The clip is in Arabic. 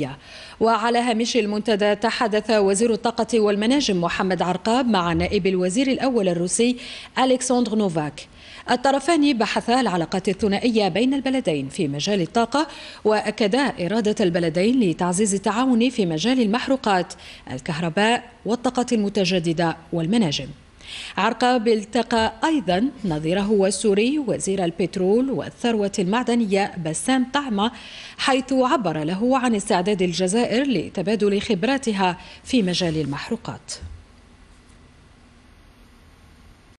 الدولية وعلى هامش المنتدى تحدث وزير الطاقة والمناجم محمد عرقاب مع نائب الوزير الأول الروسي ألكسندر نوفاك الطرفان بحثا العلاقات الثنائية بين البلدين في مجال الطاقة وأكدا إرادة البلدين لتعزيز التعاون في مجال المحروقات الكهرباء والطاقة المتجددة والمناجم عرقاب التقى أيضا نظيره السوري وزير البترول والثروة المعدنية بسام طعمة حيث عبر له عن استعداد الجزائر لتبادل خبراتها في مجال المحروقات